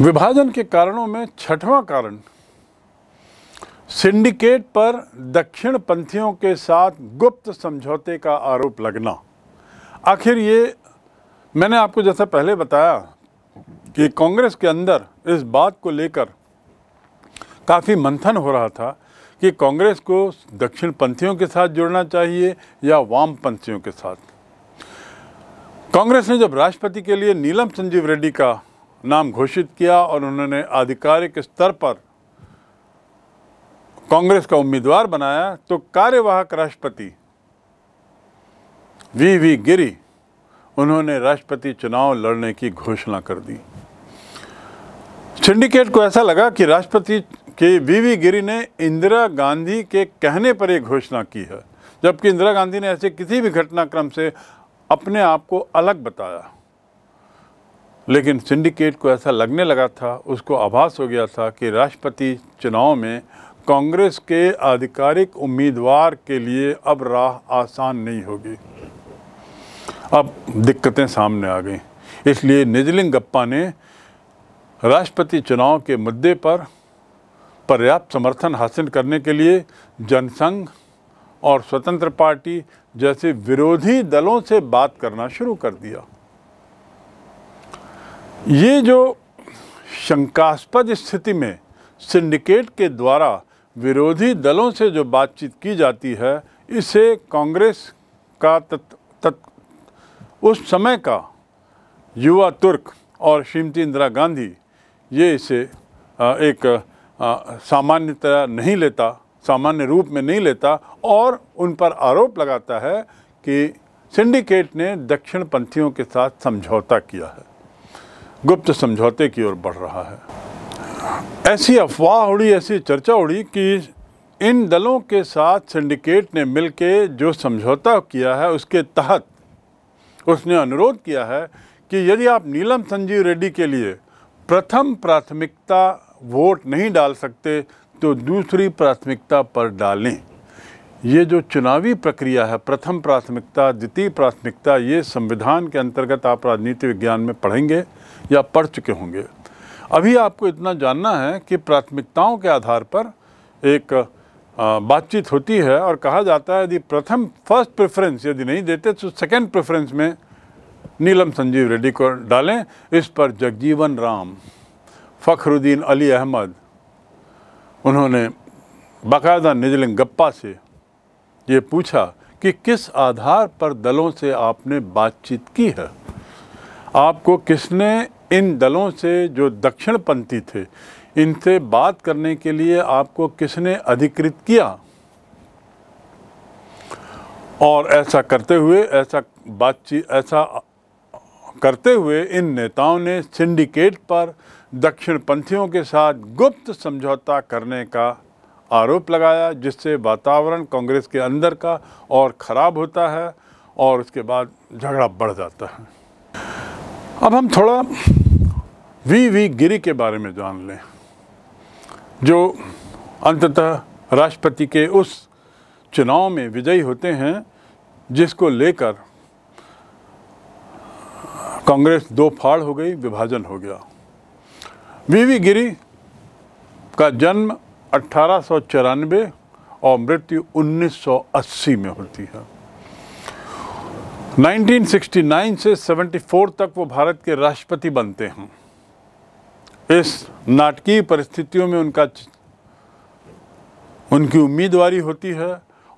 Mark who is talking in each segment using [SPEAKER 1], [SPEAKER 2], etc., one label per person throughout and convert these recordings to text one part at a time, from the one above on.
[SPEAKER 1] विभाजन के कारणों में छठवां कारण सिंडिकेट पर दक्षिण पंथियों के साथ गुप्त समझौते का आरोप लगना आखिर ये मैंने आपको जैसा पहले बताया कि कांग्रेस के अंदर इस बात को लेकर काफ़ी मंथन हो रहा था कि कांग्रेस को दक्षिण पंथियों के साथ जुड़ना चाहिए या वाम पंथियों के साथ कांग्रेस ने जब राष्ट्रपति के लिए नीलम संजीव रेड्डी का नाम घोषित किया और उन्होंने आधिकारिक स्तर पर कांग्रेस का उम्मीदवार बनाया तो कार्यवाहक राष्ट्रपति वी वी गिरी उन्होंने राष्ट्रपति चुनाव लड़ने की घोषणा कर दी सिंडिकेट को ऐसा लगा कि राष्ट्रपति के वी वी गिरी ने इंदिरा गांधी के कहने पर यह घोषणा की है जबकि इंदिरा गांधी ने ऐसे किसी भी घटनाक्रम से अपने आप को अलग बताया लेकिन सिंडिकेट को ऐसा लगने लगा था उसको आभास हो गया था कि राष्ट्रपति चुनाव में कांग्रेस के आधिकारिक उम्मीदवार के लिए अब राह आसान नहीं होगी अब दिक्कतें सामने आ गई इसलिए निजलिंग गप्पा ने राष्ट्रपति चुनाव के मुद्दे पर पर्याप्त समर्थन हासिल करने के लिए जनसंघ और स्वतंत्र पार्टी जैसे विरोधी दलों से बात करना शुरू कर दिया ये जो शंकास्पद स्थिति में सिंडिकेट के द्वारा विरोधी दलों से जो बातचीत की जाती है इसे कांग्रेस का तत् तत, उस समय का युवा तुर्क और श्रीमती इंदिरा गांधी ये इसे एक सामान्यतः नहीं लेता सामान्य रूप में नहीं लेता और उन पर आरोप लगाता है कि सिंडिकेट ने दक्षिण पंथियों के साथ समझौता किया है गुप्त समझौते की ओर बढ़ रहा है ऐसी अफवाह उड़ी ऐसी चर्चा उड़ी कि इन दलों के साथ सिंडिकेट ने मिलकर जो समझौता किया है उसके तहत उसने अनुरोध किया है कि यदि आप नीलम संजीव रेड्डी के लिए प्रथम प्राथमिकता वोट नहीं डाल सकते तो दूसरी प्राथमिकता पर डालें ये जो चुनावी प्रक्रिया है प्रथम प्राथमिकता द्वितीय प्राथमिकता ये संविधान के अंतर्गत आप राजनीति विज्ञान में पढ़ेंगे या पढ़ चुके होंगे अभी आपको इतना जानना है कि प्राथमिकताओं के आधार पर एक बातचीत होती है और कहा जाता है यदि प्रथम फर्स्ट प्रेफरेंस यदि नहीं देते तो सेकंड प्रेफरेंस में नीलम संजीव रेड्डी को डालें इस पर जगजीवन राम फ़खरुद्दीन अली अहमद उन्होंने बाकायदा निजलिंग गप्पा से ये पूछा कि किस आधार पर दलों से आपने बातचीत की है आपको किसने इन दलों से जो दक्षिणपंथी थे इनसे बात करने के लिए आपको किसने अधिकृत किया और ऐसा करते हुए ऐसा बातचीत ऐसा करते हुए इन नेताओं ने सिंडिकेट पर दक्षिणपंथियों के साथ गुप्त समझौता करने का आरोप लगाया जिससे वातावरण कांग्रेस के अंदर का और ख़राब होता है और उसके बाद झगड़ा बढ़ जाता है अब हम थोड़ा वी वी गिरी के बारे में जान लें जो अंततः राष्ट्रपति के उस चुनाव में विजयी होते हैं जिसको लेकर कांग्रेस दो फाड़ हो गई विभाजन हो गया वी वी गिरी का जन्म अट्ठारह और मृत्यु 1980 में होती है 1969 से 74 तक वो भारत के राष्ट्रपति बनते हैं इस नाटकीय परिस्थितियों में उनका उनकी उम्मीदवारी होती है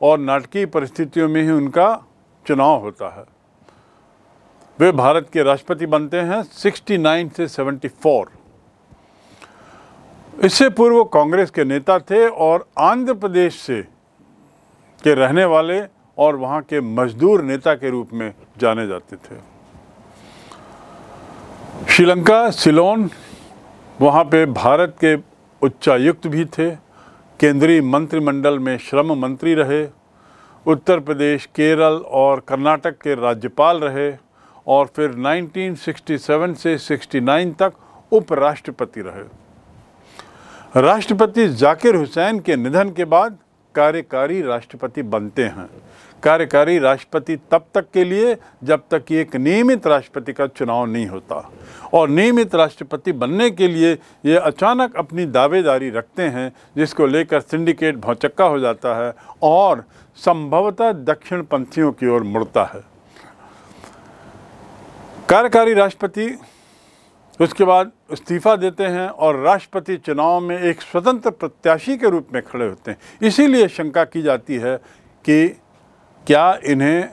[SPEAKER 1] और नाटकीय परिस्थितियों में ही उनका चुनाव होता है वे भारत के राष्ट्रपति बनते हैं 69 से 74 इससे पूर्व कांग्रेस के नेता थे और आंध्र प्रदेश से के रहने वाले और वहाँ के मजदूर नेता के रूप में जाने जाते थे श्रीलंका सिलोन वहाँ पे भारत के उच्चायुक्त भी थे केंद्रीय मंत्रिमंडल में श्रम मंत्री रहे उत्तर प्रदेश केरल और कर्नाटक के राज्यपाल रहे और फिर 1967 से 69 तक उपराष्ट्रपति रहे राष्ट्रपति जाकिर हुसैन के निधन के बाद कार्यकारी राष्ट्रपति बनते हैं कार्यकारी राष्ट्रपति तब तक के लिए जब तक कि एक नियमित राष्ट्रपति का चुनाव नहीं होता और नियमित राष्ट्रपति बनने के लिए ये अचानक अपनी दावेदारी रखते हैं जिसको लेकर सिंडिकेट भौचक्का हो जाता है और संभवतः दक्षिण पंथियों की ओर मुड़ता है कार्यकारी राष्ट्रपति उसके बाद इस्तीफ़ा देते हैं और राष्ट्रपति चुनाव में एक स्वतंत्र प्रत्याशी के रूप में खड़े होते हैं इसीलिए शंका की जाती है कि क्या इन्हें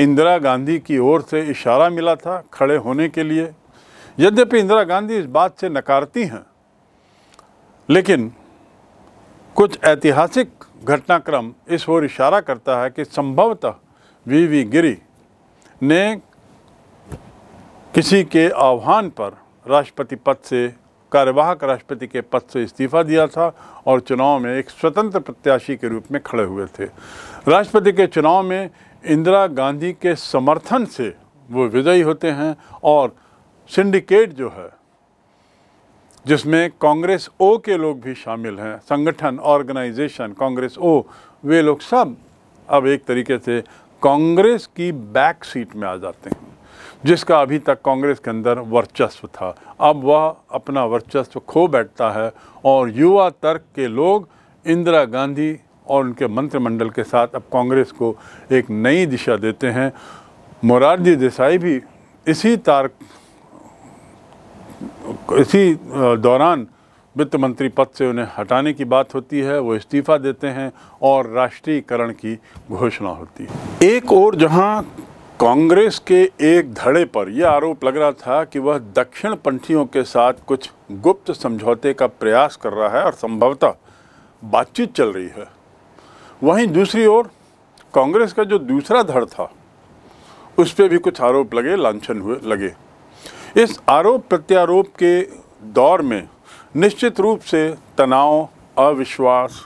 [SPEAKER 1] इंदिरा गांधी की ओर से इशारा मिला था खड़े होने के लिए यद्यपि इंदिरा गांधी इस बात से नकारती हैं लेकिन कुछ ऐतिहासिक घटनाक्रम इस ओर इशारा करता है कि संभवतः वी वी गिरी ने किसी के आह्वान पर राष्ट्रपति पद से कार्यवाहक राष्ट्रपति के पद से इस्तीफा दिया था और चुनाव में एक स्वतंत्र प्रत्याशी के रूप में खड़े हुए थे राष्ट्रपति के चुनाव में इंदिरा गांधी के समर्थन से वो विजयी होते हैं और सिंडिकेट जो है जिसमें कांग्रेस ओ के लोग भी शामिल हैं संगठन ऑर्गेनाइजेशन कांग्रेस ओ वे लोग सब अब एक तरीके से कांग्रेस की बैक सीट में आ जाते हैं जिसका अभी तक कांग्रेस के अंदर वर्चस्व था अब वह अपना वर्चस्व खो बैठता है और युवा तर्क के लोग इंदिरा गांधी और उनके मंत्रिमंडल के साथ अब कांग्रेस को एक नई दिशा देते हैं मोरारजी देसाई भी इसी तर्क इसी दौरान वित्त मंत्री पद से उन्हें हटाने की बात होती है वो इस्तीफ़ा देते हैं और राष्ट्रीयकरण की घोषणा होती है एक और जहां कांग्रेस के एक धड़े पर यह आरोप लग रहा था कि वह दक्षिण पंथियों के साथ कुछ गुप्त समझौते का प्रयास कर रहा है और संभवतः बातचीत चल रही है वहीं दूसरी ओर कांग्रेस का जो दूसरा धड़ था उस पर भी कुछ आरोप लगे लांछन हुए लगे इस आरोप प्रत्यारोप के दौर में निश्चित रूप से तनाव अविश्वास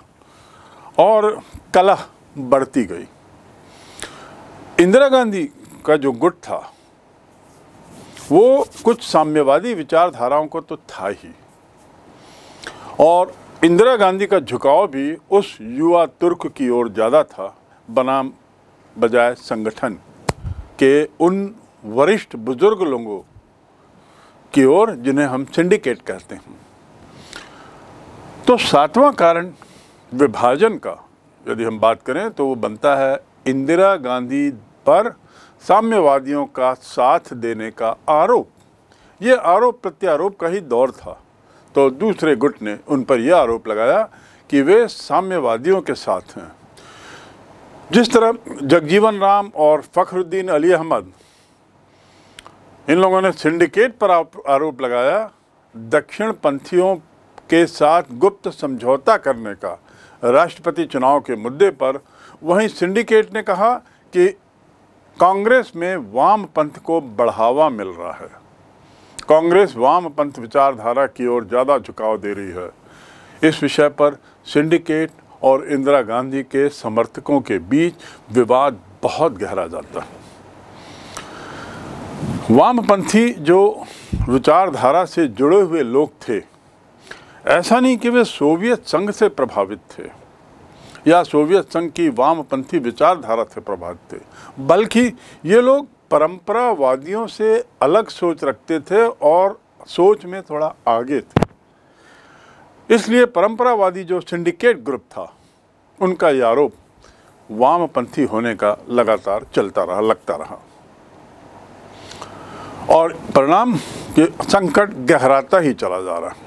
[SPEAKER 1] और कलह बढ़ती गई इंदिरा गांधी का जो गुट था वो कुछ साम्यवादी विचारधाराओं का तो था ही और इंदिरा गांधी का झुकाव भी उस युवा तुर्क की ओर ज़्यादा था बनाम बजाय संगठन के उन वरिष्ठ बुजुर्ग लोगों की ओर जिन्हें हम सिंडिकेट कहते हैं तो सातवां कारण विभाजन का यदि हम बात करें तो वो बनता है इंदिरा गांधी पर साम्यवादियों का साथ देने का आरोप ये आरोप प्रत्यारोप का ही दौर था तो दूसरे गुट ने उन पर यह आरोप लगाया कि वे साम्यवादियों के साथ हैं जिस तरह जगजीवन राम और फ़खरुद्दीन अली अहमद इन लोगों ने सिंडिकेट पर आरोप लगाया दक्षिण पंथियों के साथ गुप्त समझौता करने का राष्ट्रपति चुनाव के मुद्दे पर वहीं सिंडिकेट ने कहा कि कांग्रेस में वामपंथ को बढ़ावा मिल रहा है कांग्रेस वामपंथ विचारधारा की ओर ज़्यादा झुकाव दे रही है इस विषय पर सिंडिकेट और इंदिरा गांधी के समर्थकों के बीच विवाद बहुत गहरा जाता है वामपंथी जो विचारधारा से जुड़े हुए लोग थे ऐसा नहीं कि वे सोवियत संघ से प्रभावित थे या सोवियत संघ की वामपंथी विचारधारा से प्रभावित थे बल्कि ये लोग परंपरावादियों से अलग सोच रखते थे और सोच में थोड़ा आगे थे इसलिए परंपरावादी जो सिंडिकेट ग्रुप था उनका ये आरोप वामपंथी होने का लगातार चलता रहा लगता रहा और परिणाम संकट गहराता ही चला जा रहा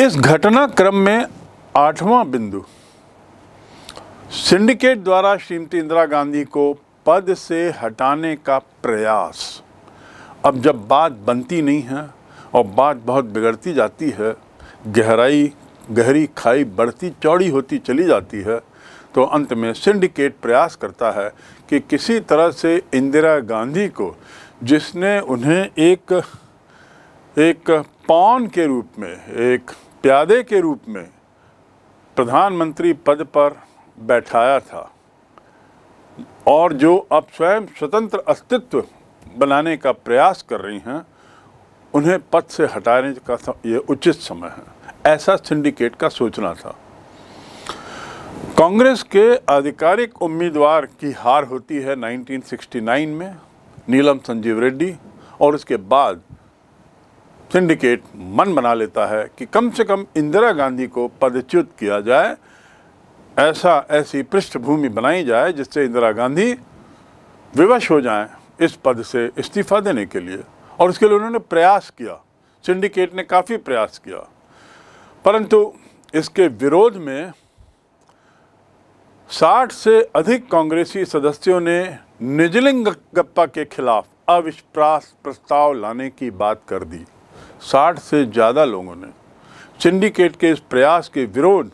[SPEAKER 1] इस घटना क्रम में आठवां बिंदु सिंडिकेट द्वारा श्रीमती इंदिरा गांधी को पद से हटाने का प्रयास अब जब बात बनती नहीं है और बात बहुत बिगड़ती जाती है गहराई गहरी खाई बढ़ती चौड़ी होती चली जाती है तो अंत में सिंडिकेट प्रयास करता है कि किसी तरह से इंदिरा गांधी को जिसने उन्हें एक एक पौन के रूप में एक प्यादे के रूप में प्रधानमंत्री पद पर बैठाया था और जो अब स्वयं स्वतंत्र अस्तित्व बनाने का प्रयास कर रही हैं उन्हें पद से हटाने का ये उचित समय है ऐसा सिंडिकेट का सोचना था कांग्रेस के आधिकारिक उम्मीदवार की हार होती है 1969 में नीलम संजीव रेड्डी और उसके बाद सिंडिकेट मन बना लेता है कि कम से कम इंदिरा गांधी को पदच्युत किया जाए ऐसा ऐसी पृष्ठभूमि बनाई जाए जिससे इंदिरा गांधी विवश हो जाएं इस पद से इस्तीफा देने के लिए और उसके लिए उन्होंने प्रयास किया सिंडिकेट ने काफ़ी प्रयास किया परंतु इसके विरोध में 60 से अधिक कांग्रेसी सदस्यों ने निजलिंग गप्पा के खिलाफ अविश्वास प्रस्ताव लाने की बात कर दी साठ से ज़्यादा लोगों ने सिंडिकेट के इस प्रयास के विरोध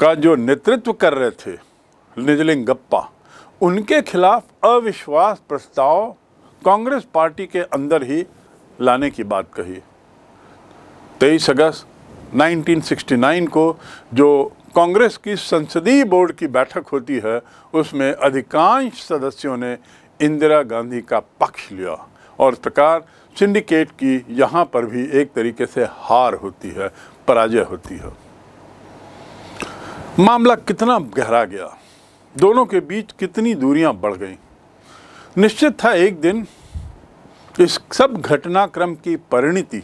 [SPEAKER 1] का जो नेतृत्व कर रहे थे निजलिंग गप्पा उनके खिलाफ अविश्वास प्रस्ताव कांग्रेस पार्टी के अंदर ही लाने की बात कही तेईस अगस्त 1969 को जो कांग्रेस की संसदीय बोर्ड की बैठक होती है उसमें अधिकांश सदस्यों ने इंदिरा गांधी का पक्ष लिया और प्रकार सिंडिकेट की यहाँ पर भी एक तरीके से हार होती है पराजय होती है मामला कितना गहरा गया दोनों के बीच कितनी दूरियां बढ़ गईं निश्चित था एक दिन इस सब घटनाक्रम की परिणति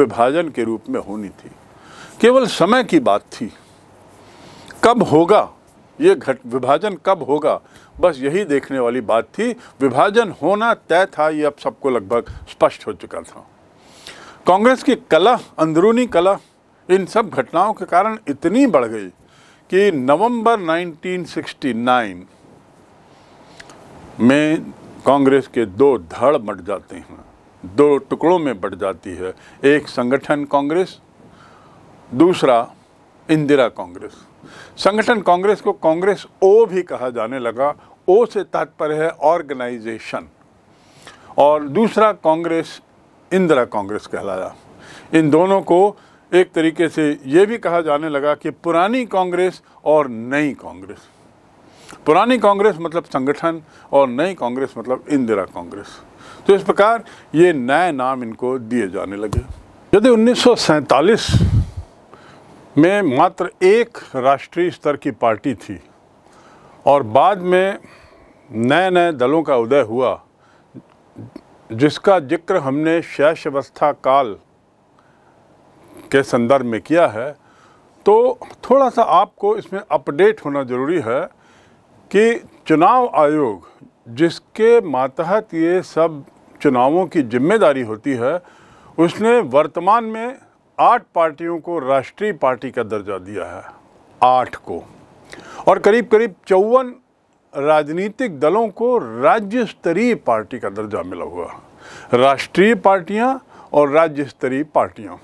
[SPEAKER 1] विभाजन के रूप में होनी थी केवल समय की बात थी कब होगा ये घट विभाजन कब होगा बस यही देखने वाली बात थी विभाजन होना तय था ये अब सबको लगभग स्पष्ट हो चुका था कांग्रेस की कला अंदरूनी कला इन सब घटनाओं के कारण इतनी बढ़ गई कि नवंबर 1969 में कांग्रेस के दो धड़ बट जाते हैं दो टुकड़ों में बट जाती है एक संगठन कांग्रेस दूसरा इंदिरा कांग्रेस संगठन कांग्रेस को कांग्रेस ओ भी कहा जाने लगा ओ से तात्पर्य है ऑर्गेनाइजेशन और दूसरा कांग्रेस इंदिरा कांग्रेस कहलाया इन दोनों को एक तरीके से ये भी कहा जाने लगा कि पुरानी कांग्रेस और नई कांग्रेस पुरानी कांग्रेस मतलब संगठन और नई कांग्रेस मतलब इंदिरा कांग्रेस तो इस प्रकार ये नए नाम इनको दिए जाने लगे यदि उन्नीस में मात्र एक राष्ट्रीय स्तर की पार्टी थी और बाद में नए नए दलों का उदय हुआ जिसका जिक्र हमने शैशवस्था काल के संदर्भ में किया है तो थोड़ा सा आपको इसमें अपडेट होना ज़रूरी है कि चुनाव आयोग जिसके मातहत ये सब चुनावों की जिम्मेदारी होती है उसने वर्तमान में आठ पार्टियों को राष्ट्रीय पार्टी का दर्जा दिया है आठ को और करीब करीब चौवन राजनीतिक दलों को राज्य स्तरीय पार्टी का दर्जा मिला हुआ राष्ट्रीय पार्टियां और राज्य स्तरीय पार्टियां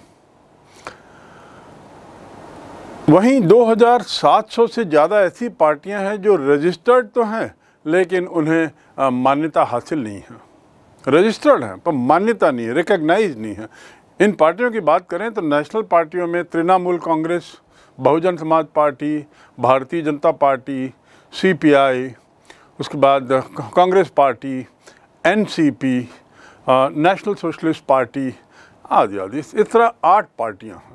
[SPEAKER 1] वहीं 2700 से ज़्यादा ऐसी पार्टियां हैं जो रजिस्टर्ड तो हैं लेकिन उन्हें मान्यता हासिल नहीं है रजिस्टर्ड हैं पर मान्यता नहीं है रिकग्नाइज नहीं है इन पार्टियों की बात करें तो नेशनल पार्टियों में तृणमूल कांग्रेस बहुजन समाज पार्टी भारतीय जनता पार्टी सीपीआई उसके बाद Congress party NCP national socialist party आदि आदि इस तरह आठ पार्टियां हैं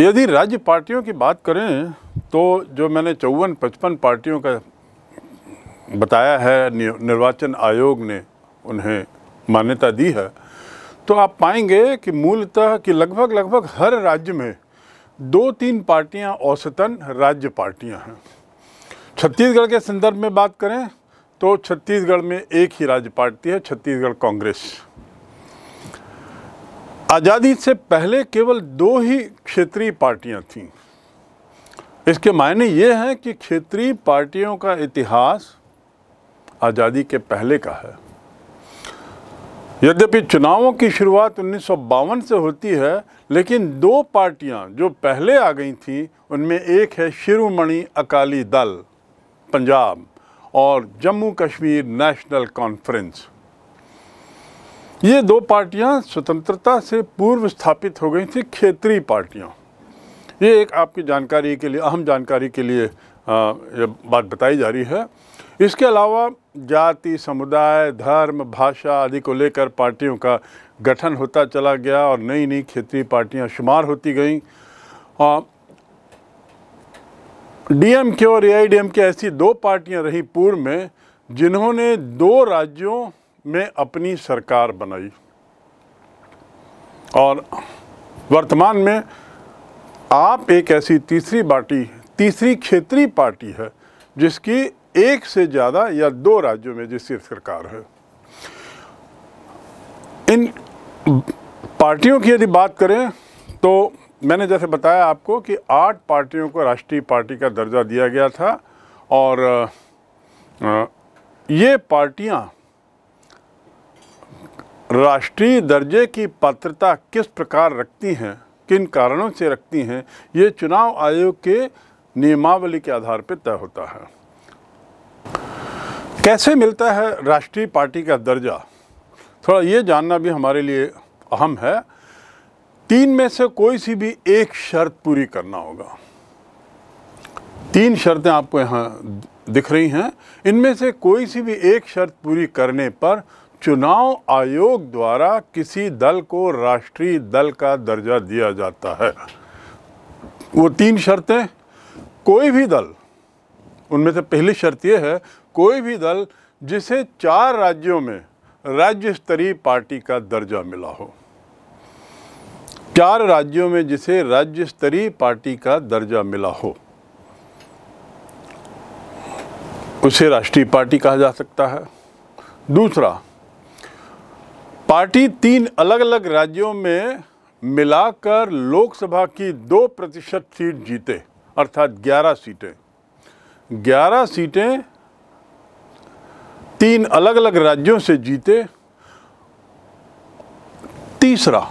[SPEAKER 1] यदि राज्य पार्टियों की बात करें तो जो मैंने चौवन पचपन पार्टियों का बताया है निर्वाचन आयोग ने उन्हें मान्यता दी है तो आप पाएंगे कि मूलतः कि लगभग लगभग हर राज्य में दो तीन पार्टियां औसतन राज्य पार्टियां हैं छत्तीसगढ़ के संदर्भ में बात करें तो छत्तीसगढ़ में एक ही राज्य पार्टी है छत्तीसगढ़ कांग्रेस आज़ादी से पहले केवल दो ही क्षेत्रीय पार्टियां थीं इसके मायने ये हैं कि क्षेत्रीय पार्टियों का इतिहास आज़ादी के पहले का है यद्यपि चुनावों की शुरुआत उन्नीस से होती है लेकिन दो पार्टियां जो पहले आ गई थीं उनमें एक है शिरोमणि अकाली दल पंजाब और जम्मू कश्मीर नेशनल कॉन्फ्रेंस ये दो पार्टियां स्वतंत्रता से पूर्व स्थापित हो गई थी क्षेत्रीय पार्टियां ये एक आपकी जानकारी के लिए अहम जानकारी के लिए ये बात बताई जा रही है इसके अलावा जाति समुदाय धर्म भाषा आदि को लेकर पार्टियों का गठन होता चला गया और नई नई क्षेत्रीय पार्टियां शुमार होती गईं डीएमके और एआईडीएमके ऐसी दो पार्टियां रहीं पूर्व में जिन्होंने दो राज्यों में अपनी सरकार बनाई और वर्तमान में आप एक ऐसी तीसरी पार्टी तीसरी क्षेत्रीय पार्टी है जिसकी एक से ज़्यादा या दो राज्यों में जिसकी सरकार है इन पार्टियों की यदि बात करें तो मैंने जैसे बताया आपको कि आठ पार्टियों को राष्ट्रीय पार्टी का दर्जा दिया गया था और ये पार्टियाँ राष्ट्रीय दर्जे की पात्रता किस प्रकार रखती हैं किन कारणों से रखती हैं ये चुनाव आयोग के नियमावली के आधार पर तय होता है कैसे मिलता है राष्ट्रीय पार्टी का दर्जा थोड़ा ये जानना भी हमारे लिए अहम है तीन में से कोई सी भी एक शर्त पूरी करना होगा तीन शर्तें आपको यहाँ दिख रही हैं इनमें से कोई सी भी एक शर्त पूरी करने पर चुनाव आयोग द्वारा किसी दल को राष्ट्रीय दल का दर्जा दिया जाता है वो तीन शर्तें कोई भी दल उनमें से पहली शर्त यह है कोई भी दल जिसे चार राज्यों में राज्य स्तरीय पार्टी का दर्जा मिला हो चार राज्यों में जिसे राज्य स्तरीय पार्टी का दर्जा मिला हो उसे राष्ट्रीय पार्टी कहा जा सकता है दूसरा पार्टी तीन अलग अलग राज्यों में मिलाकर लोकसभा की दो प्रतिशत सीट जीते अर्थात ग्यारह सीटें ग्यारह सीटें तीन अलग अलग राज्यों से जीते तीसरा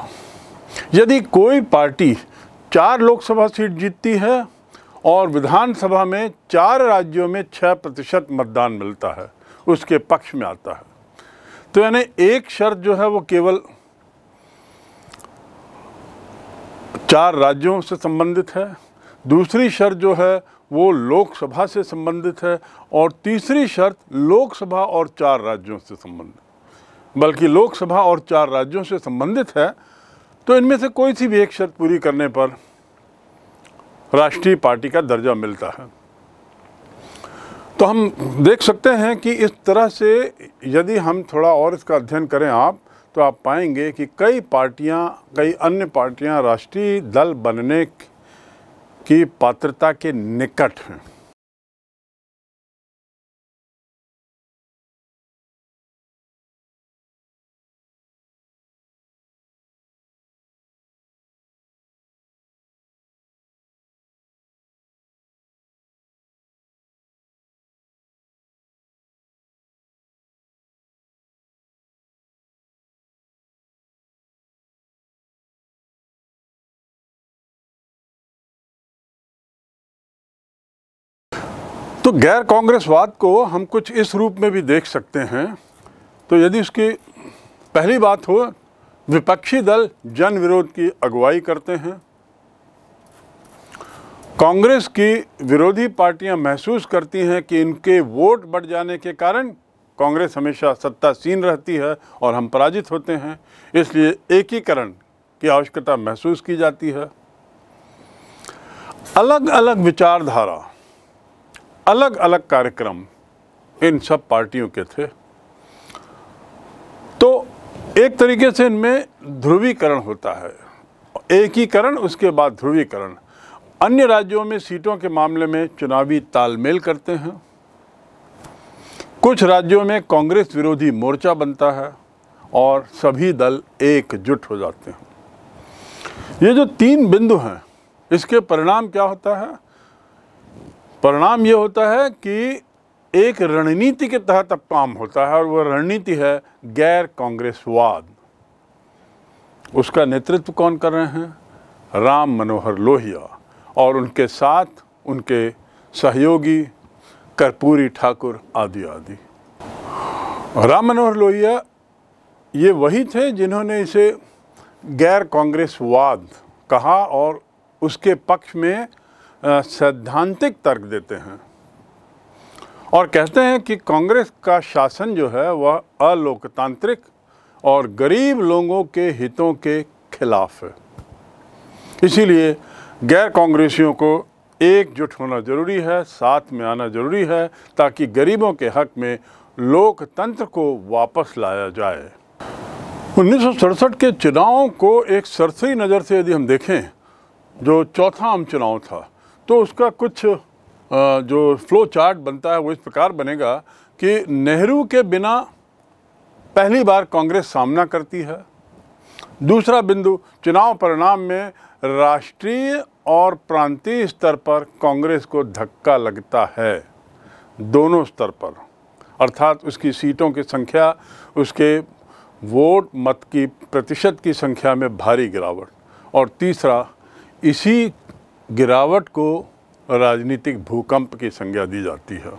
[SPEAKER 1] यदि कोई पार्टी चार लोकसभा सीट जीतती है और विधानसभा में चार राज्यों में छः प्रतिशत मतदान मिलता है उसके पक्ष में आता है तो यानी एक शर्त जो है वो केवल चार राज्यों से संबंधित है दूसरी शर्त जो है वो लोकसभा से संबंधित है और तीसरी शर्त लोकसभा और चार राज्यों से संबंधित बल्कि लोकसभा और चार राज्यों से संबंधित है तो इनमें से कोई सी भी एक शर्त पूरी करने पर राष्ट्रीय पार्टी का दर्जा मिलता है तो हम देख सकते हैं कि इस तरह से यदि हम थोड़ा और इसका अध्ययन करें आप तो आप पाएंगे कि कई पार्टियां कई अन्य पार्टियां राष्ट्रीय दल बनने की पात्रता के निकट हैं तो गैर कांग्रेसवाद को हम कुछ इस रूप में भी देख सकते हैं तो यदि उसकी पहली बात हो विपक्षी दल जन विरोध की अगुवाई करते हैं कांग्रेस की विरोधी पार्टियां महसूस करती हैं कि इनके वोट बढ़ जाने के कारण कांग्रेस हमेशा सत्तासीन रहती है और हम पराजित होते हैं इसलिए एकीकरण की आवश्यकता महसूस की जाती है अलग अलग विचारधारा अलग अलग कार्यक्रम इन सब पार्टियों के थे तो एक तरीके से इनमें ध्रुवीकरण होता है एकीकरण उसके बाद ध्रुवीकरण अन्य राज्यों में सीटों के मामले में चुनावी तालमेल करते हैं कुछ राज्यों में कांग्रेस विरोधी मोर्चा बनता है और सभी दल एकजुट हो जाते हैं ये जो तीन बिंदु हैं इसके परिणाम क्या होता है परिणाम ये होता है कि एक रणनीति के तहत अब काम होता है और वह रणनीति है गैर कांग्रेसवाद उसका नेतृत्व कौन कर रहे हैं राम मनोहर लोहिया और उनके साथ उनके सहयोगी कर्पूरी ठाकुर आदि आदि राम मनोहर लोहिया ये वही थे जिन्होंने इसे गैर कांग्रेसवाद कहा और उसके पक्ष में सैद्धांतिक तर्क देते हैं और कहते हैं कि कांग्रेस का शासन जो है वह अलोकतांत्रिक और गरीब लोगों के हितों के खिलाफ है इसीलिए गैर कांग्रेसियों को एकजुट होना ज़रूरी है साथ में आना ज़रूरी है ताकि गरीबों के हक में लोकतंत्र को वापस लाया जाए उन्नीस के चुनाव को एक सरसरी नज़र से यदि हम देखें जो चौथा आम चुनाव था तो उसका कुछ जो फ्लो चार्ट बनता है वो इस प्रकार बनेगा कि नेहरू के बिना पहली बार कांग्रेस सामना करती है दूसरा बिंदु चुनाव परिणाम में राष्ट्रीय और प्रांतीय स्तर पर कांग्रेस को धक्का लगता है दोनों स्तर पर अर्थात उसकी सीटों की संख्या उसके वोट मत की प्रतिशत की संख्या में भारी गिरावट और तीसरा इसी गिरावट को राजनीतिक भूकंप की संज्ञा दी जाती है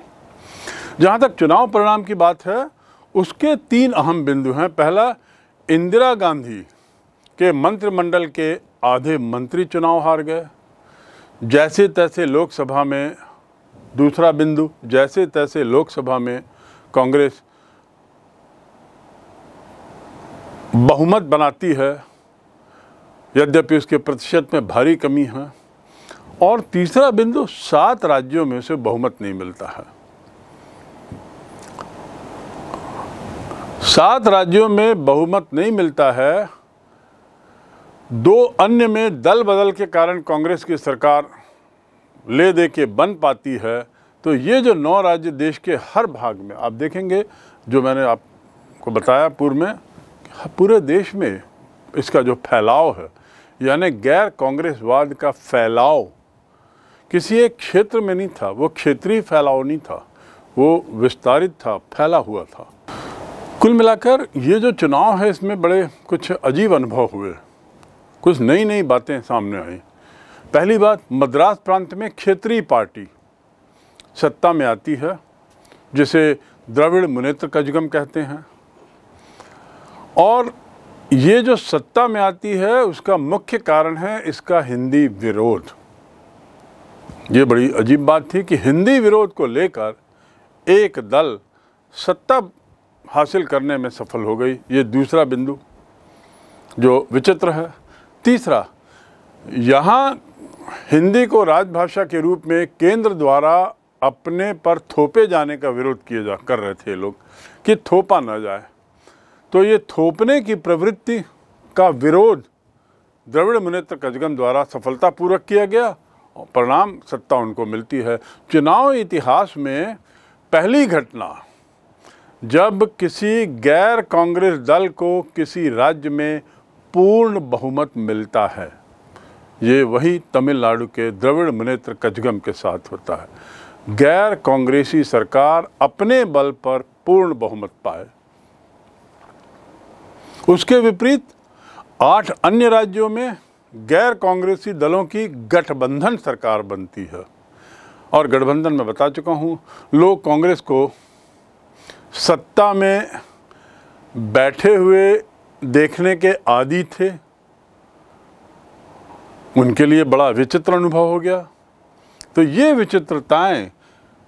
[SPEAKER 1] जहाँ तक चुनाव परिणाम की बात है उसके तीन अहम बिंदु हैं पहला इंदिरा गांधी के मंत्रिमंडल के आधे मंत्री चुनाव हार गए जैसे तैसे लोकसभा में दूसरा बिंदु जैसे तैसे लोकसभा में कांग्रेस बहुमत बनाती है यद्यपि उसके प्रतिशत में भारी कमी है और तीसरा बिंदु सात राज्यों में उसे बहुमत नहीं मिलता है सात राज्यों में बहुमत नहीं मिलता है दो अन्य में दल बदल के कारण कांग्रेस की सरकार ले दे के बन पाती है तो ये जो नौ राज्य देश के हर भाग में आप देखेंगे जो मैंने आपको बताया पूर्व में पूरे देश में इसका जो फैलाव है यानी गैर कांग्रेसवाद का फैलाव किसी एक क्षेत्र में नहीं था वो क्षेत्रीय फैलाव नहीं था वो विस्तारित था फैला हुआ था कुल मिलाकर ये जो चुनाव है इसमें बड़े कुछ अजीब अनुभव हुए कुछ नई नई बातें सामने आई पहली बात मद्रास प्रांत में क्षेत्रीय पार्टी सत्ता में आती है जिसे द्रविड़ मुनेत्र कजगम कहते हैं और ये जो सत्ता में आती है उसका मुख्य कारण है इसका हिंदी विरोध ये बड़ी अजीब बात थी कि हिंदी विरोध को लेकर एक दल सत्ता हासिल करने में सफल हो गई ये दूसरा बिंदु जो विचित्र है तीसरा यहाँ हिंदी को राजभाषा के रूप में केंद्र द्वारा अपने पर थोपे जाने का विरोध किए जा कर रहे थे लोग कि थोपा ना जाए तो ये थोपने की प्रवृत्ति का विरोध द्रविड़ मुनेत्र कजगम द्वारा सफलतापूर्वक किया गया परिणाम सत्ता उनको मिलती है चुनाव इतिहास में पहली घटना जब किसी गैर कांग्रेस दल को किसी राज्य में पूर्ण बहुमत मिलता है ये वही तमिलनाडु के द्रविड़ मुनेत्र कजगम के साथ होता है गैर कांग्रेसी सरकार अपने बल पर पूर्ण बहुमत पाए उसके विपरीत आठ अन्य राज्यों में गैर कांग्रेसी दलों की गठबंधन सरकार बनती है और गठबंधन में बता चुका हूँ लोग कांग्रेस को सत्ता में बैठे हुए देखने के आदि थे उनके लिए बड़ा विचित्र अनुभव हो गया तो ये विचित्रताएं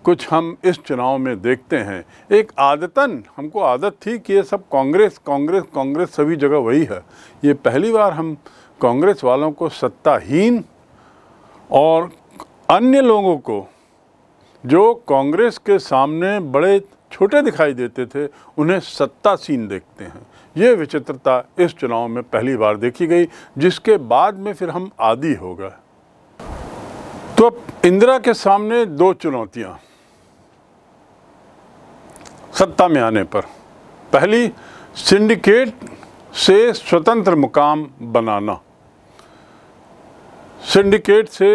[SPEAKER 1] कुछ हम इस चुनाव में देखते हैं एक आदतन हमको आदत थी कि ये सब कांग्रेस कांग्रेस कांग्रेस सभी जगह वही है ये पहली बार हम कांग्रेस वालों को सत्ताहीन और अन्य लोगों को जो कांग्रेस के सामने बड़े छोटे दिखाई देते थे उन्हें सत्तासीन देखते हैं ये विचित्रता इस चुनाव में पहली बार देखी गई जिसके बाद में फिर हम आदि हो गए तो इंदिरा के सामने दो चुनौतियां सत्ता में आने पर पहली सिंडिकेट से स्वतंत्र मुकाम बनाना सिंडिकेट से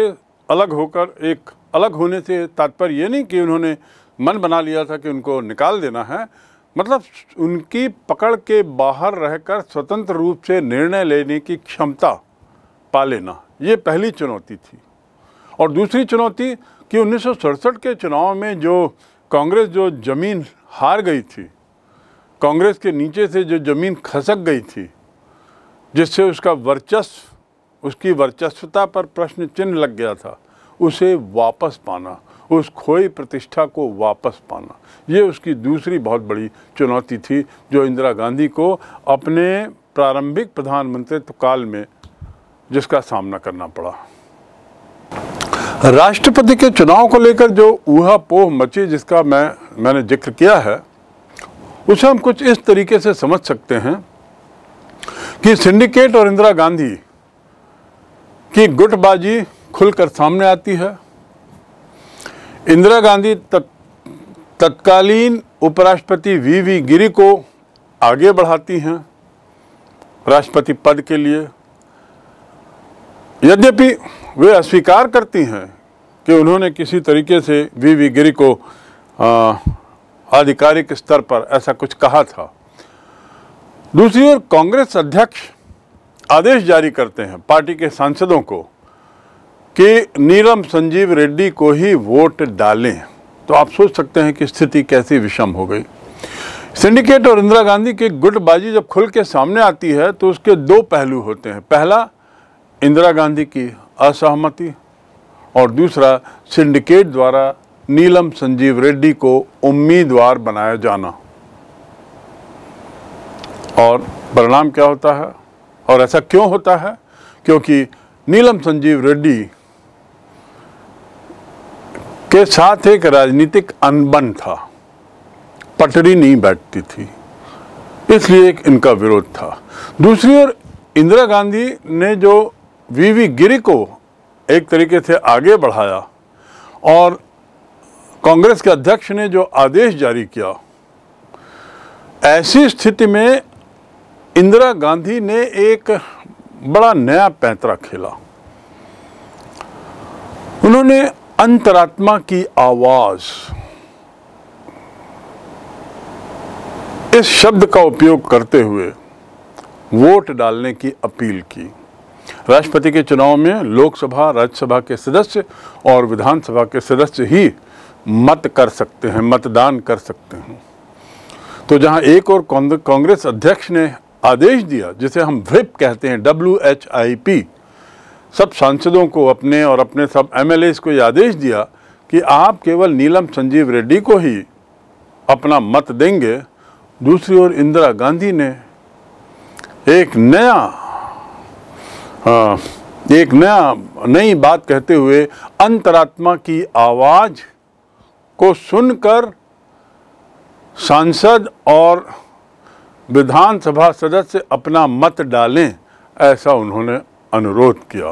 [SPEAKER 1] अलग होकर एक अलग होने से तात्पर्य ये नहीं कि उन्होंने मन बना लिया था कि उनको निकाल देना है मतलब उनकी पकड़ के बाहर रहकर स्वतंत्र रूप से निर्णय लेने की क्षमता पा लेना ये पहली चुनौती थी और दूसरी चुनौती कि उन्नीस के चुनाव में जो कांग्रेस जो ज़मीन हार गई थी कांग्रेस के नीचे से जो ज़मीन खसक गई थी जिससे उसका वर्चस्व उसकी वर्चस्वता पर प्रश्न चिन्ह लग गया था उसे वापस पाना उस खोई प्रतिष्ठा को वापस पाना ये उसकी दूसरी बहुत बड़ी चुनौती थी जो इंदिरा गांधी को अपने प्रारंभिक प्रधानमंत्रित्व काल में जिसका सामना करना पड़ा राष्ट्रपति के चुनाव को लेकर जो ऊहा पोह मची जिसका मैं मैंने जिक्र किया है उसे हम कुछ इस तरीके से समझ सकते हैं कि सिंडिकेट और इंदिरा गांधी की गुटबाजी खुलकर सामने आती है इंदिरा गांधी तत्कालीन उपराष्ट्रपति वी वी गिरी को आगे बढ़ाती हैं राष्ट्रपति पद के लिए यद्यपि वे अस्वीकार करती हैं कि उन्होंने किसी तरीके से वी वी गिरी को आधिकारिक स्तर पर ऐसा कुछ कहा था दूसरी ओर कांग्रेस अध्यक्ष आदेश जारी करते हैं पार्टी के सांसदों को कि नीलम संजीव रेड्डी को ही वोट डालें तो आप सोच सकते हैं कि स्थिति कैसी विषम हो गई सिंडिकेट और इंदिरा गांधी की गुटबाजी जब खुल के सामने आती है तो उसके दो पहलू होते हैं पहला इंदिरा गांधी की असहमति और दूसरा सिंडिकेट द्वारा नीलम संजीव रेड्डी को उम्मीदवार बनाया जाना और परिणाम क्या होता है और ऐसा क्यों होता है क्योंकि नीलम संजीव रेड्डी के साथ एक राजनीतिक अनबन था पटरी नहीं बैठती थी इसलिए एक इनका विरोध था दूसरी ओर इंदिरा गांधी ने जो वीवी गिरी को एक तरीके से आगे बढ़ाया और कांग्रेस के अध्यक्ष ने जो आदेश जारी किया ऐसी स्थिति में इंदिरा गांधी ने एक बड़ा नया पैंतरा खेला उन्होंने अंतरात्मा की आवाज इस शब्द का उपयोग करते हुए वोट डालने की अपील की राष्ट्रपति के चुनाव में लोकसभा राज्यसभा के सदस्य और विधानसभा के सदस्य ही मत कर सकते हैं मतदान कर सकते हैं तो जहां एक और कांग्रेस अध्यक्ष ने आदेश दिया जिसे हम व्हिप कहते हैं डब्ल्यू एच आई पी सब सांसदों को अपने और अपने सब एम एल को ये आदेश दिया कि आप केवल नीलम संजीव रेड्डी को ही अपना मत देंगे दूसरी ओर इंदिरा गांधी ने एक नया आ, हाँ, एक नया नई बात कहते हुए अंतरात्मा की आवाज़ को सुनकर सांसद और विधानसभा सदस्य अपना मत डालें ऐसा उन्होंने अनुरोध किया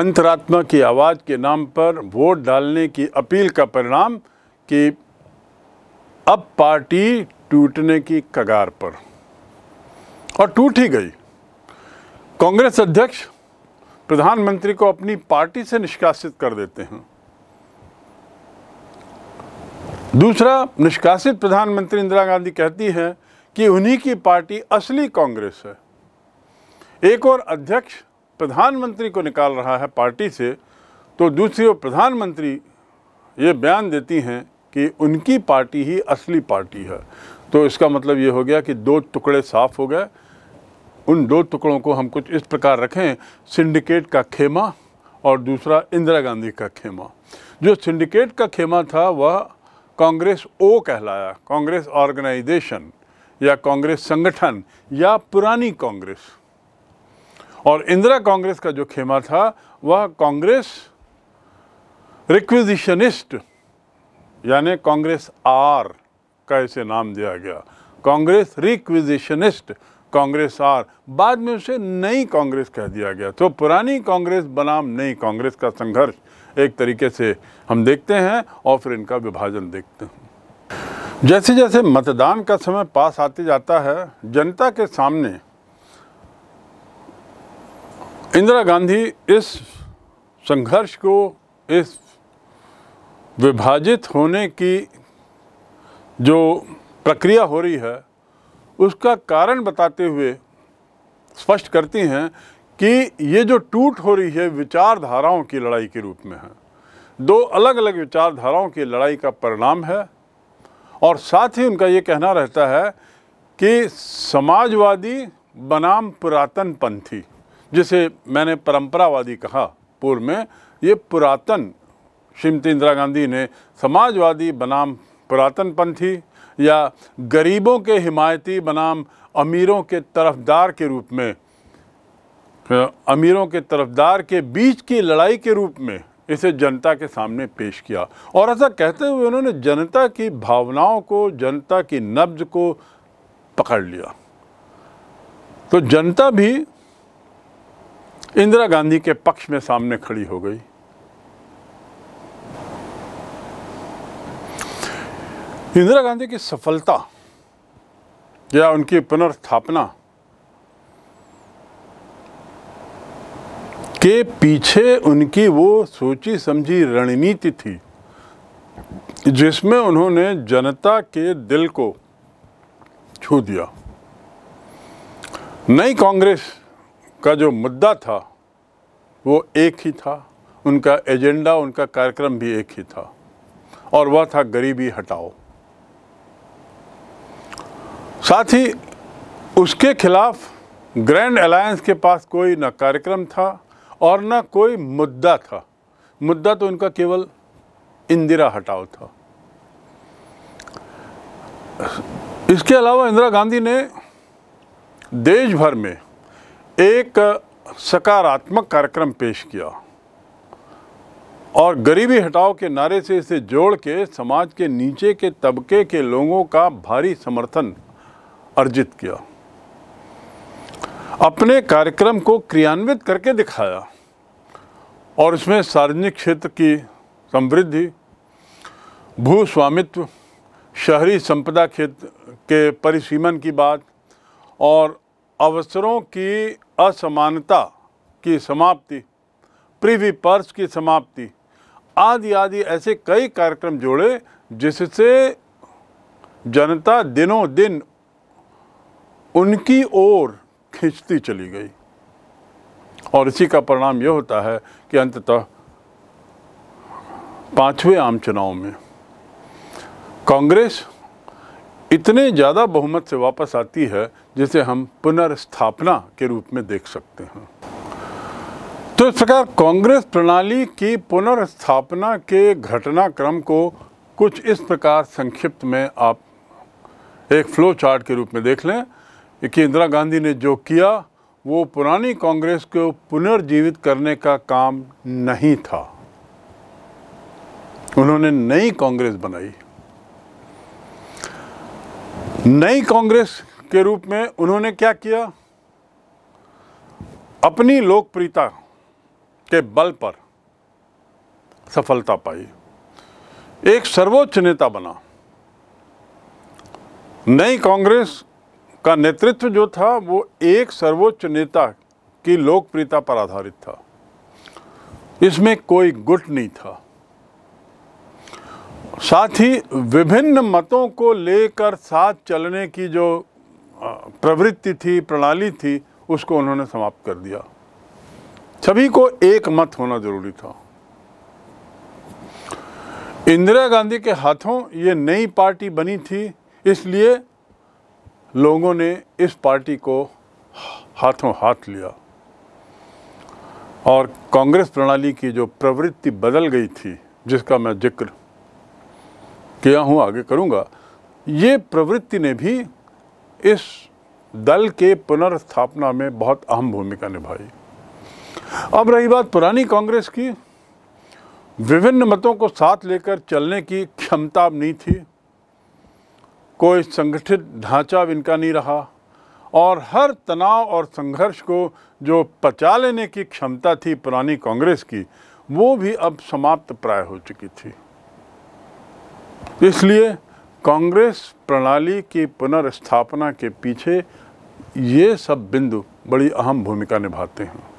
[SPEAKER 1] अंतरात्मा की आवाज़ के नाम पर वोट डालने की अपील का परिणाम कि अब पार्टी टूटने की कगार पर और टूट ही गई कांग्रेस अध्यक्ष प्रधानमंत्री को अपनी पार्टी से निष्कासित कर देते हैं दूसरा निष्कासित प्रधानमंत्री इंदिरा गांधी कहती हैं कि उन्हीं की पार्टी असली कांग्रेस है एक और अध्यक्ष प्रधानमंत्री को निकाल रहा है पार्टी से तो दूसरी ओर प्रधानमंत्री ये बयान देती हैं कि उनकी पार्टी ही असली पार्टी है तो इसका मतलब ये हो गया कि दो टुकड़े साफ हो गए उन दो टुकड़ों को हम कुछ इस प्रकार रखें सिंडिकेट का खेमा और दूसरा इंदिरा गांधी का खेमा जो सिंडिकेट का खेमा था वह कांग्रेस ओ कहलाया कांग्रेस ऑर्गेनाइजेशन या कांग्रेस संगठन या पुरानी कांग्रेस और इंदिरा कांग्रेस का जो खेमा था वह कांग्रेस रिक्विजिशनिस्ट यानी कांग्रेस आर का इसे नाम दिया गया कांग्रेस रिक्विजिशनिस्ट कांग्रेस आर बाद में उसे नई कांग्रेस कह दिया गया तो पुरानी कांग्रेस बनाम नई कांग्रेस का संघर्ष एक तरीके से हम देखते हैं और फिर इनका विभाजन देखते हैं जैसे जैसे मतदान का समय पास आते जाता है जनता के सामने इंदिरा गांधी इस संघर्ष को इस विभाजित होने की जो प्रक्रिया हो रही है उसका कारण बताते हुए स्पष्ट करती हैं कि ये जो टूट हो रही है विचारधाराओं की लड़ाई के रूप में है दो अलग अलग विचारधाराओं की लड़ाई का परिणाम है और साथ ही उनका ये कहना रहता है कि समाजवादी बनाम पुरातन पंथी जिसे मैंने परंपरावादी कहा पूर्व में ये पुरातन श्रीमती इंदिरा गांधी ने समाजवादी बनाम पुरातन पंथी या गरीबों के हिमायती बनाम अमीरों के तरफदार के रूप में अमीरों के तरफदार के बीच की लड़ाई के रूप में इसे जनता के सामने पेश किया और ऐसा कहते हुए उन्होंने जनता की भावनाओं को जनता की नब्ज को पकड़ लिया तो जनता भी इंदिरा गांधी के पक्ष में सामने खड़ी हो गई इंदिरा गांधी की सफलता या उनकी पुनर्स्थापना के पीछे उनकी वो सोची समझी रणनीति थी जिसमें उन्होंने जनता के दिल को छू दिया नई कांग्रेस का जो मुद्दा था वो एक ही था उनका एजेंडा उनका कार्यक्रम भी एक ही था और वह था गरीबी हटाओ साथ ही उसके खिलाफ ग्रैंड अलायंस के पास कोई न कार्यक्रम था और ना कोई मुद्दा था मुद्दा तो इनका केवल इंदिरा हटाओ था इसके अलावा इंदिरा गांधी ने देश भर में एक सकारात्मक कार्यक्रम पेश किया और गरीबी हटाओ के नारे से इसे जोड़ के समाज के नीचे के तबके के लोगों का भारी समर्थन अर्जित किया अपने कार्यक्रम को क्रियान्वित करके दिखाया और इसमें सार्वजनिक क्षेत्र की समृद्धि भू स्वामित्व शहरी संपदा क्षेत्र के परिसीमन की बात और अवसरों की असमानता की समाप्ति प्रीवी पर्स की समाप्ति आदि आदि ऐसे कई कार्यक्रम जोड़े जिससे जनता दिनों दिन उनकी ओर खींचती चली गई और इसी का परिणाम यह होता है कि अंततः पांचवें आम चुनाव में कांग्रेस इतने ज़्यादा बहुमत से वापस आती है जिसे हम पुनर्स्थापना के रूप में देख सकते हैं तो इस प्रकार कांग्रेस प्रणाली की पुनर्स्थापना के घटनाक्रम को कुछ इस प्रकार संक्षिप्त में आप एक फ्लो चार्ट के रूप में देख लें कि इंदिरा गांधी ने जो किया वो पुरानी कांग्रेस को पुनर्जीवित करने का काम नहीं था उन्होंने नई कांग्रेस बनाई नई कांग्रेस के रूप में उन्होंने क्या किया अपनी लोकप्रियता के बल पर सफलता पाई एक सर्वोच्च नेता बना नई कांग्रेस का नेतृत्व जो था वो एक सर्वोच्च नेता की लोकप्रियता पर आधारित था इसमें कोई गुट नहीं था साथ ही विभिन्न मतों को लेकर साथ चलने की जो प्रवृत्ति थी प्रणाली थी उसको उन्होंने समाप्त कर दिया सभी को एक मत होना जरूरी था इंदिरा गांधी के हाथों ये नई पार्टी बनी थी इसलिए लोगों ने इस पार्टी को हाथों हाथ लिया और कांग्रेस प्रणाली की जो प्रवृत्ति बदल गई थी जिसका मैं जिक्र किया हूँ आगे करूँगा ये प्रवृत्ति ने भी इस दल के पुनर्स्थापना में बहुत अहम भूमिका निभाई अब रही बात पुरानी कांग्रेस की विभिन्न मतों को साथ लेकर चलने की क्षमता नहीं थी कोई संगठित ढांचा इनका नहीं रहा और हर तनाव और संघर्ष को जो पचा लेने की क्षमता थी पुरानी कांग्रेस की वो भी अब समाप्त प्राय हो चुकी थी इसलिए कांग्रेस प्रणाली की पुनर्स्थापना के पीछे ये सब बिंदु बड़ी अहम भूमिका निभाते हैं